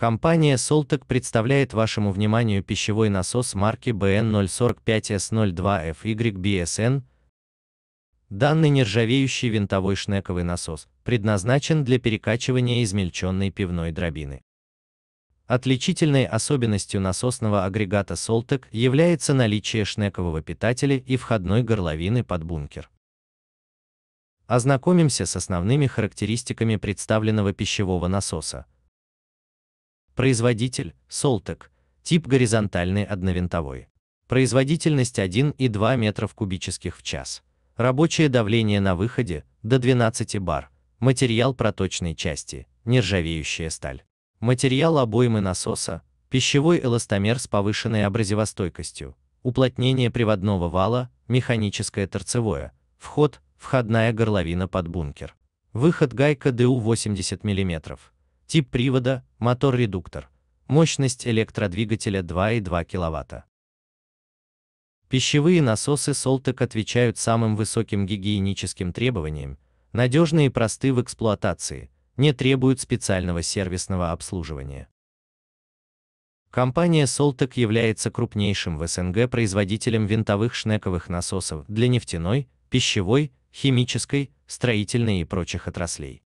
Компания Soltec представляет вашему вниманию пищевой насос марки BN045S02FYBSN. Данный нержавеющий винтовой шнековый насос предназначен для перекачивания измельченной пивной дробины. Отличительной особенностью насосного агрегата Soltec является наличие шнекового питателя и входной горловины под бункер. Ознакомимся с основными характеристиками представленного пищевого насоса – Производитель – Солтек, тип горизонтальный одновинтовой. Производительность 1,2 метров кубических в час. Рабочее давление на выходе – до 12 бар. Материал проточной части – нержавеющая сталь. Материал обоймы насоса – пищевой эластомер с повышенной абразивостойкостью. Уплотнение приводного вала – механическое торцевое. Вход – входная горловина под бункер. Выход гайка ДУ 80 мм. Тип привода – мотор-редуктор. Мощность электродвигателя 2,2 кВт. Пищевые насосы Soltec отвечают самым высоким гигиеническим требованиям, надежны и просты в эксплуатации, не требуют специального сервисного обслуживания. Компания Soltec является крупнейшим в СНГ производителем винтовых шнековых насосов для нефтяной, пищевой, химической, строительной и прочих отраслей.